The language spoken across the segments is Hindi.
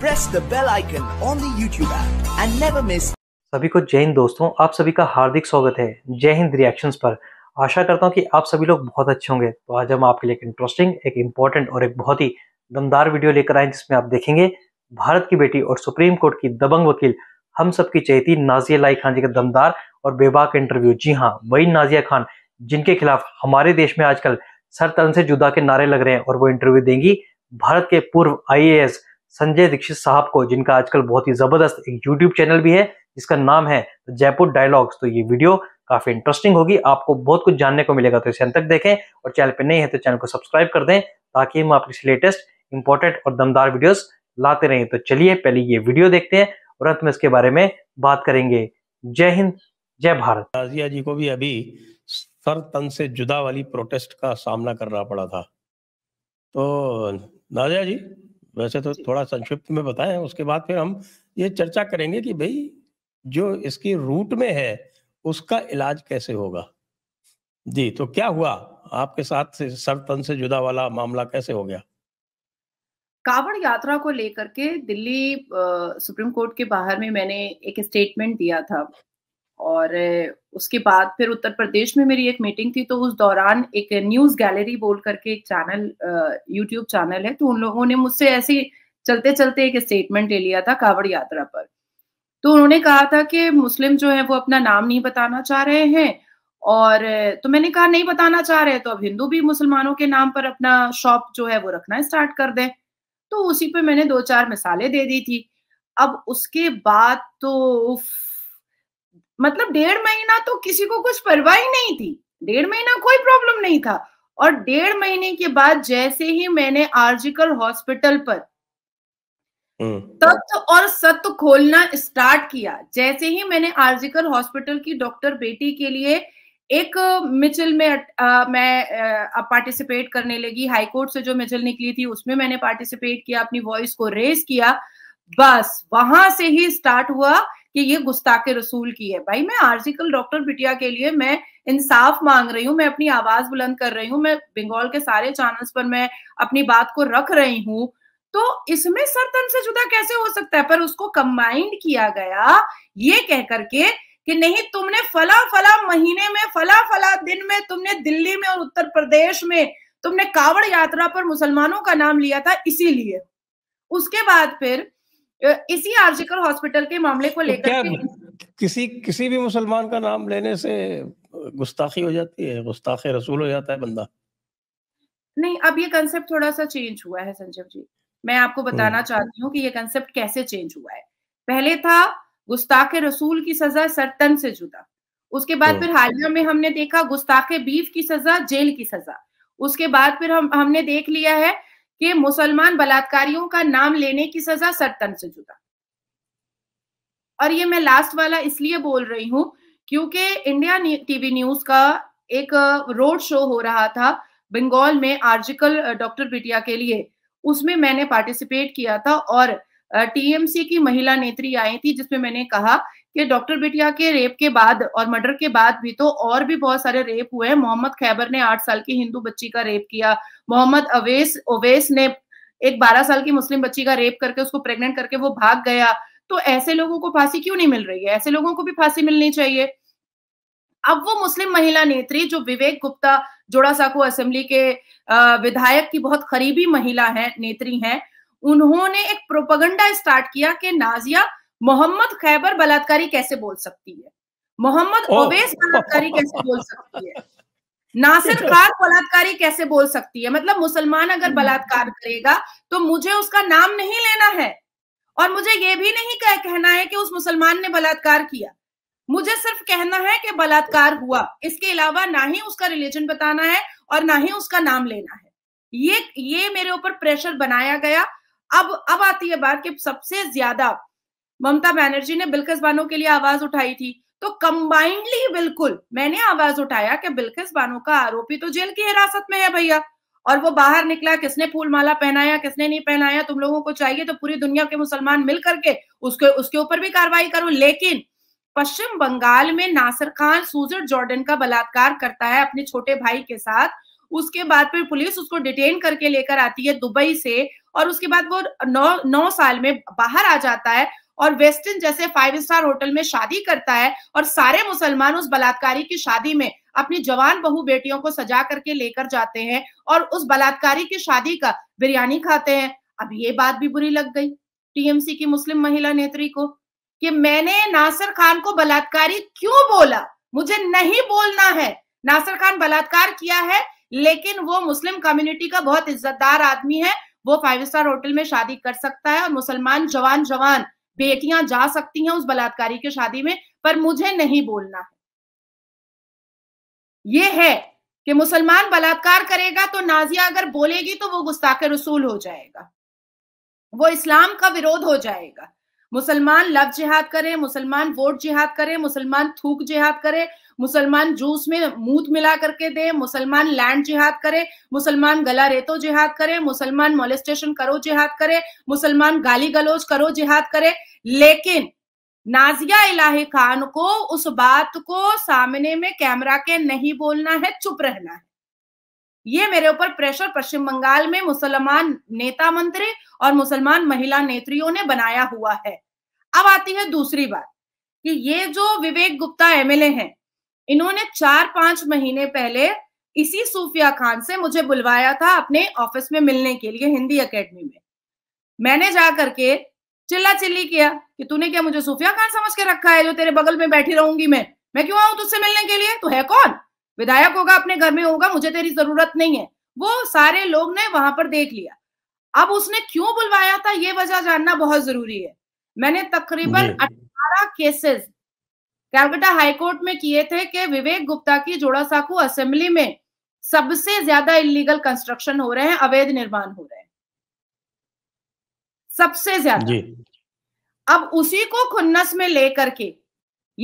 Press the bell icon on the YouTube app and never miss सभी को जय हिंद दोस्तों आप सभी का हार्दिक स्वागत है जय हिंद रिएक्शंस पर आशा करता हूं कि आप सभी लोग बहुत अच्छे होंगे तो आज हम आपके लिए एक इंटरेस्टिंग एक इंपॉर्टेंट और एक बहुत ही दमदार वीडियो लेकर आए जिसमें आप देखेंगे भारत की बेटी और सुप्रीम कोर्ट की दबंग वकील हम सबकी चेहती नाजिया लाई खान जी का दमदार और बेबाक इंटरव्यू जी हाँ वही नाजिया खान जिनके खिलाफ हमारे देश में आजकल सर तन से जुदा के नारे लग रहे हैं और वो इंटरव्यू देंगी भारत के पूर्व आईएएस संजय दीक्षित साहब को जिनका आजकल बहुत ही जबरदस्त एक यूट्यूब चैनल भी है जिसका नाम है जयपुर डायलॉग्स तो ये वीडियो काफी इंटरेस्टिंग होगी आपको बहुत कुछ जानने को मिलेगा तो इसे अंत तक देखें और चैनल पर नहीं है तो चैनल को सब्सक्राइब कर दें ताकि हम आपके लेटेस्ट इंपॉर्टेंट और दमदार वीडियोस लाते रहें तो चलिए पहले ये वीडियो देखते हैं और अंत में इसके बारे में बात करेंगे जय हिंद जय भारत राजिया जी को भी अभी सर तन से जुदा वाली प्रोटेस्ट का सामना करना पड़ा था तो नाजिया जी वैसे तो थोड़ा संक्षिप्त में बताएं उसके बाद फिर हम ये चर्चा करेंगे कि भाई जो इसकी रूट में है उसका इलाज कैसे होगा जी तो क्या हुआ आपके साथ सर तन से जुदा वाला मामला कैसे हो गया कावड़ यात्रा को लेकर के दिल्ली आ, सुप्रीम कोर्ट के बाहर में मैंने एक स्टेटमेंट दिया था और उसके बाद फिर उत्तर प्रदेश में मेरी एक मीटिंग थी तो उस दौरान एक न्यूज गैलरी बोल करके एक चैनल यूट्यूब चैनल है तो उन लोगों ने मुझसे ऐसे चलते चलते एक स्टेटमेंट ले लिया था कावड़ यात्रा पर तो उन्होंने कहा था कि मुस्लिम जो है वो अपना नाम नहीं बताना चाह रहे हैं और तो मैंने कहा नहीं बताना चाह रहे तो अब हिंदू भी मुसलमानों के नाम पर अपना शॉप जो है वो रखना स्टार्ट कर दें तो उसी पे मैंने दो चार मिसालें दे दी थी अब उसके बाद तो उफ, मतलब डेढ़ महीना तो किसी को कुछ परवाह ही नहीं थी डेढ़ महीना कोई प्रॉब्लम नहीं था और डेढ़ महीने के बाद जैसे ही मैंने आर्जिकल हॉस्पिटल पर हम्म। तत्व और सत्य खोलना स्टार्ट किया जैसे ही मैंने आर्जिकल हॉस्पिटल की डॉक्टर बेटी के लिए एक मिचल में आ, मैं पार्टिसिपेट करने लगी हाईकोर्ट से जो मिचल निकली थी उसमें मैंने पार्टिसिपेट किया अपनी वॉइस को रेस किया बस वहां से ही स्टार्ट हुआ कि ये गुस्ताखे रसूल की है भाई मैं आर्टिकल डॉक्टर बिटिया के लिए मैं इंसाफ मांग रही हूँ मैं अपनी आवाज बुलंद कर रही हूँ मैं बंगाल के सारे चैनल्स पर मैं अपनी बात को रख रही हूँ तो इसमें तन से जुदा कैसे हो सकता है पर उसको कंबाइंड किया गया ये कह करके कि नहीं तुमने फला फला महीने में फला फला दिन में तुमने दिल्ली में और उत्तर प्रदेश में तुमने कावड़ यात्रा पर मुसलमानों का नाम लिया था इसीलिए उसके बाद फिर इसी आर्जिकल हॉस्पिटल के मामले को तो लेकर किसी किसी भी मुसलमान का नाम लेने से गुस्ताखी हो जाती है गुस्ताखे रसूल हो जाता है बंदा नहीं अब ये कंसेप्ट थोड़ा सा चेंज हुआ है संजय जी मैं आपको बताना हम्म। चाहती हूँ कि ये कंसेप्ट कैसे चेंज हुआ है पहले था गुस्ताख रसूल की सजा सरतन से जुदा उसके बाद तो फिर हालिया में हमने देखा गुस्ताखे बीफ की सजा जेल की सजा उसके बाद फिर हम हमने देख लिया है कि मुसलमान बलात्कारियों का नाम लेने की सजा सरतन से जुदा और ये मैं लास्ट वाला इसलिए बोल रही हूं क्योंकि इंडिया टीवी न्यूज का एक रोड शो हो रहा था बंगाल में आर्जिकल डॉक्टर बिटिया के लिए उसमें मैंने पार्टिसिपेट किया था और टीएमसी की महिला नेत्री आई थी जिसमें मैंने कहा कि डॉक्टर बिटिया के रेप के बाद और मर्डर के बाद भी तो और भी बहुत सारे रेप हुए हैं मोहम्मद खैबर ने आठ साल की हिंदू बच्ची का रेप किया मोहम्मद अवेस ओवेस ने एक बारह साल की मुस्लिम बच्ची का रेप करके उसको प्रेग्नेंट करके वो भाग गया तो ऐसे लोगों को फांसी क्यों नहीं मिल रही है ऐसे लोगों को भी फांसी मिलनी चाहिए अब वो मुस्लिम महिला नेत्री जो विवेक गुप्ता साकू असेंबली के विधायक की बहुत करीबी महिला है नेत्री हैं उन्होंने एक प्रोपगंडा स्टार्ट किया कि नाजिया मोहम्मद खैबर बलात्कारी कैसे बोल सकती है मोहम्मद ओवैस बलात्कारी कैसे बोल सकती है नासिर खान बलात्कारी कैसे बोल सकती है मतलब मुसलमान अगर hmm. बलात्कार करेगा तो मुझे उसका नाम नहीं लेना है और मुझे ये भी नहीं कह, कहना है कि उस मुसलमान ने बलात्कार किया मुझे सिर्फ कहना है कि बलात्कार हुआ इसके अलावा ना ही उसका रिलीजन बताना है और ना ही उसका नाम लेना है ये ये मेरे ऊपर प्रेशर बनाया गया अब अब आती है बात कि सबसे ज्यादा ममता बनर्जी ने बिल्कस बानो के लिए आवाज उठाई थी तो कंबाइंडली बिल्कुल मैंने आवाज उठाया कि बिल्किस बानो का आरोपी तो जेल की हिरासत में है भैया और वो बाहर निकला किसने फूल माला पहनाया किसने नहीं पहनाया तुम लोगों को चाहिए तो पूरी दुनिया के मुसलमान मिल करके उसके उसके ऊपर भी कार्रवाई करो लेकिन पश्चिम बंगाल में नासिर खान सूजर जॉर्डन का बलात्कार करता है अपने छोटे भाई के साथ उसके बाद फिर पुलिस उसको डिटेन करके लेकर आती है दुबई से और उसके बाद वो नौ नौ साल में बाहर आ जाता है और वेस्टर्न जैसे फाइव स्टार होटल में शादी करता है और सारे मुसलमान उस बलात्कारी की शादी में अपनी जवान बहु बेटियों को सजा करके लेकर जाते हैं और उस बलात्कारी की शादी का बिरयानी खाते हैं अब ये बात भी बुरी लग गई टीएमसी की मुस्लिम महिला नेत्री को कि मैंने नासिर खान को बलात्कारी क्यों बोला मुझे नहीं बोलना है नासिर खान बलात्कार किया है लेकिन वो मुस्लिम कम्युनिटी का बहुत इज्जतदार आदमी है वो फाइव स्टार होटल में शादी कर सकता है और मुसलमान जवान जवान बेटियां जा सकती हैं उस बलात्कारी की शादी में पर मुझे नहीं बोलना है ये है कि मुसलमान बलात्कार करेगा तो नाजिया अगर बोलेगी तो वो गुस्ताखे रसूल हो जाएगा वो इस्लाम का विरोध हो जाएगा मुसलमान लव जिहाद करें मुसलमान वोट जिहाद करें मुसलमान थूक जिहाद करें मुसलमान जूस में मूत मिला करके दे मुसलमान लैंड जिहाद करे मुसलमान गला रेतो जिहाद करे मुसलमान मोलिस्टेशन करो जिहाद करे मुसलमान गाली गलोज करो जिहाद करे लेकिन नाजिया इलाही खान को उस बात को सामने में कैमरा के नहीं बोलना है चुप रहना है ये मेरे ऊपर प्रेशर पश्चिम बंगाल में मुसलमान नेता मंत्री और मुसलमान महिला नेत्रियों ने बनाया हुआ है अब आती है दूसरी बात कि ये जो विवेक गुप्ता एमएलए हैं इन्होंने चार पांच महीने पहले इसी सूफिया खान से मुझे बुलवाया था अपने ऑफिस में मिलने के लिए हिंदी एकेडमी में मैंने जा करके चिल्ला चिल्ली किया कि तूने क्या मुझे सूफिया खान समझ के रखा है जो तेरे बगल में बैठी रहूंगी मैं मैं क्यों आऊं तुझसे मिलने के लिए तू है कौन विधायक होगा अपने घर में होगा मुझे तेरी जरूरत नहीं है वो सारे लोग ने वहां पर देख लिया अब उसने क्यों बुलवाया था ये वजह जानना बहुत जरूरी है मैंने तकरीबन अठारह केसेस कैलकटा हाईकोर्ट में किए थे कि विवेक गुप्ता की जोड़ा साकू असेंबली में सबसे ज्यादा इलीगल कंस्ट्रक्शन हो रहे हैं अवैध निर्माण हो रहे हैं सबसे ज्यादा अब उसी को खुन्नस में लेकर के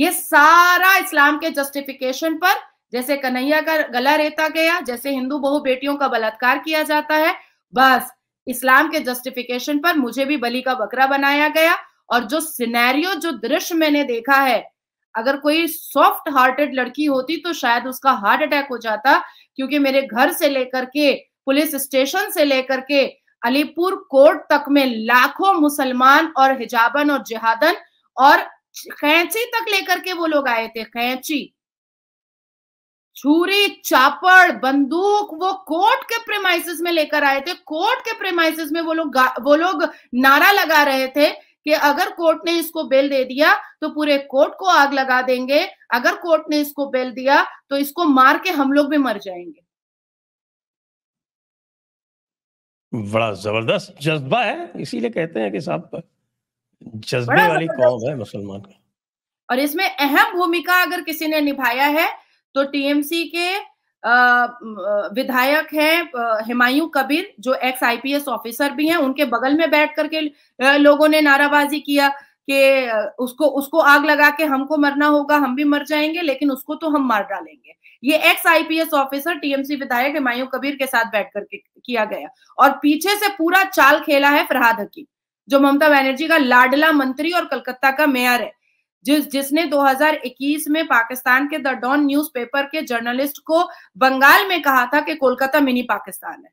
ये सारा इस्लाम के जस्टिफिकेशन पर जैसे कन्हैया का गला रेता गया जैसे हिंदू बहु बेटियों का बलात्कार किया जाता है बस इस्लाम के जस्टिफिकेशन पर मुझे भी बलि का बकरा बनाया गया और जो सिनेरियो जो दृश्य मैंने देखा है अगर कोई सॉफ्ट हार्टेड लड़की होती तो शायद उसका हार्ट अटैक हो जाता क्योंकि मेरे घर से लेकर के पुलिस स्टेशन से लेकर के अलीपुर कोर्ट तक में लाखों मुसलमान और हिजाबन और जिहादन और खैची तक लेकर के वो लोग आए थे खैची छुरी चापड़ बंदूक वो कोर्ट के प्रेमाइसिस में लेकर आए थे कोर्ट के प्रेमाइसिस में वो लोग वो लोग नारा लगा रहे थे कि अगर कोर्ट ने इसको बेल दे दिया तो पूरे कोर्ट को आग लगा देंगे अगर कोर्ट ने इसको बेल दिया तो इसको मार के हम लोग भी मर जाएंगे बड़ा जबरदस्त जज्बा है इसीलिए कहते हैं कि साहब जज्बे वाली कौम है मुसलमान का और इसमें अहम भूमिका अगर किसी ने निभाया है तो टीएमसी के विधायक है हिमायू कबीर जो एक्स आईपीएस ऑफिसर भी हैं उनके बगल में बैठ करके लोगों ने नाराबाजी किया कि उसको उसको आग लगा के हमको मरना होगा हम भी मर जाएंगे लेकिन उसको तो हम मार डालेंगे ये एक्स आईपीएस ऑफिसर टीएमसी विधायक हिमायू कबीर के साथ बैठ करके किया गया और पीछे से पूरा चाल खेला है फरहाद हकीम जो ममता बनर्जी का लाडला मंत्री और कलकत्ता का मेयर है जिस जिसने 2021 में पाकिस्तान के द डॉन न्यूज़पेपर के जर्नलिस्ट को बंगाल में कहा था कि कोलकाता मिनी पाकिस्तान है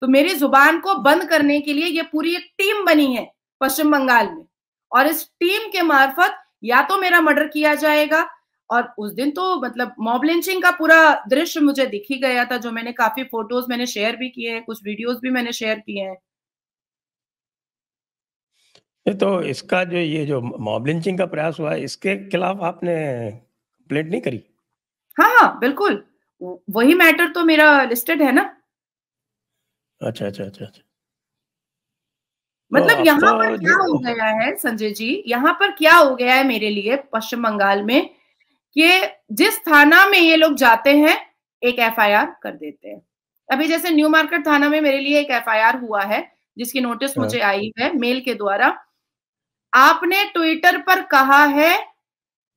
तो मेरी जुबान को बंद करने के लिए ये पूरी एक टीम बनी है पश्चिम बंगाल में और इस टीम के मार्फत या तो मेरा मर्डर किया जाएगा और उस दिन तो मतलब मॉबलिंचिंग का पूरा दृश्य मुझे दिख ही गया था जो मैंने काफी फोटोज मैंने शेयर भी किए हैं कुछ वीडियोस भी मैंने शेयर किए हैं ये तो इसका जो ये जो मॉब लिंचिंग का प्रयास हुआ इसके खिलाफ आपने कंप्लेंट नहीं करी? हाँ, हाँ, बिल्कुल। वही मैटर तो मेरा लिस्टेड है ना। अच्छा, अच्छा, अच्छा, अच्छा। तो मतलब यहाँ तो पर क्या हो गया है संजय जी, यहाँ पर क्या हो गया है मेरे लिए पश्चिम बंगाल में कि जिस थाना में ये लोग जाते हैं, एक एफआईआर कर देते हैं। अभी जैसे न्यू मार्केट थाना में मेरे लिए एक एफआईआर हुआ है, जिसकी नोटिस हाँ। मुझे आई है मेल के द्वारा आपने ट्विटर पर कहा है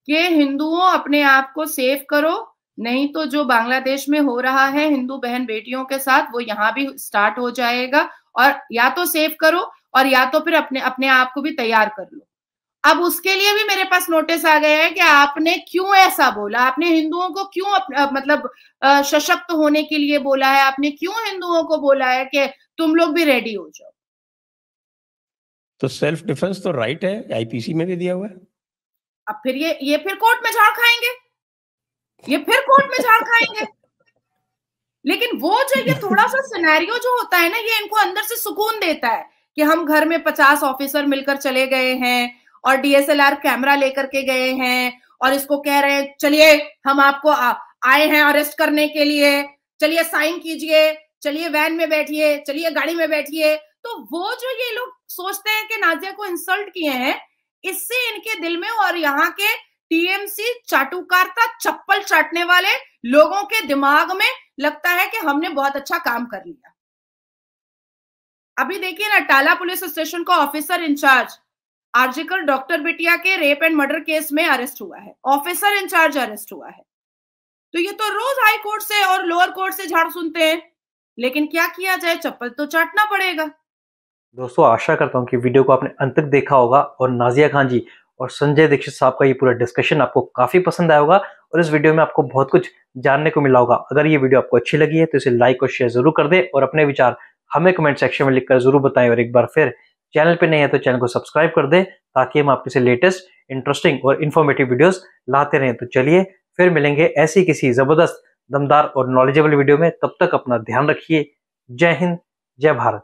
कि हिंदुओं अपने आप को सेव करो नहीं तो जो बांग्लादेश में हो रहा है हिंदू बहन बेटियों के साथ वो यहाँ भी स्टार्ट हो जाएगा और या तो सेव करो और या तो फिर अपने अपने आप को भी तैयार कर लो अब उसके लिए भी मेरे पास नोटिस आ गया है कि आपने क्यों ऐसा बोला आपने हिंदुओं को क्यों अप, मतलब सशक्त होने के लिए बोला है आपने क्यों हिंदुओं को बोला है कि तुम लोग भी रेडी हो जाओ तो सेल्फ डिफेंस तो राइट है आईपीसी में भी दिया हुआ है अब फिर ये ये फिर कोर्ट में झाड़ खाएंगे ये फिर कोर्ट में झाड़ खाएंगे लेकिन वो जो ये थोड़ा सा सिनेरियो जो होता है ना ये इनको अंदर से सुकून देता है कि हम घर में पचास ऑफिसर मिलकर चले गए हैं और डीएसएलआर कैमरा लेकर के गए हैं और इसको कह रहे हैं चलिए हम आपको आए हैं अरेस्ट करने के लिए चलिए साइन कीजिए चलिए वैन में बैठिए चलिए गाड़ी में बैठिए तो वो जो ये लोग सोचते हैं कि नाजिया को इंसल्ट किए हैं इससे इनके दिल में और यहाँ के टीएमसी चाटुकारता चप्पल चाटने वाले लोगों के दिमाग में लगता है कि हमने बहुत अच्छा काम कर लिया अभी देखिए ना टाला पुलिस स्टेशन का ऑफिसर इंचार्ज आर्जिकल डॉक्टर बिटिया के रेप एंड मर्डर केस में अरेस्ट हुआ है ऑफिसर इंचार्ज अरेस्ट हुआ है तो ये तो रोज हाई कोर्ट से और लोअर कोर्ट से झाड़ सुनते हैं लेकिन क्या किया जाए चप्पल तो चाटना पड़ेगा दोस्तों आशा करता हूँ कि वीडियो को आपने अंत तक देखा होगा और नाजिया खान जी और संजय दीक्षित साहब का ये पूरा डिस्कशन आपको काफ़ी पसंद आया होगा और इस वीडियो में आपको बहुत कुछ जानने को मिला होगा अगर ये वीडियो आपको अच्छी लगी है तो इसे लाइक और शेयर जरूर कर दे और अपने विचार हमें कमेंट सेक्शन में लिखकर जरूर बताएं और एक बार फिर चैनल पर नहीं है तो चैनल को सब्सक्राइब कर दें ताकि हम आपके से लेटेस्ट इंटरेस्टिंग और इन्फॉर्मेटिव वीडियोस लाते रहें तो चलिए फिर मिलेंगे ऐसी किसी ज़बरदस्त दमदार और नॉलेजेबल वीडियो में तब तक अपना ध्यान रखिए जय हिंद जय भारत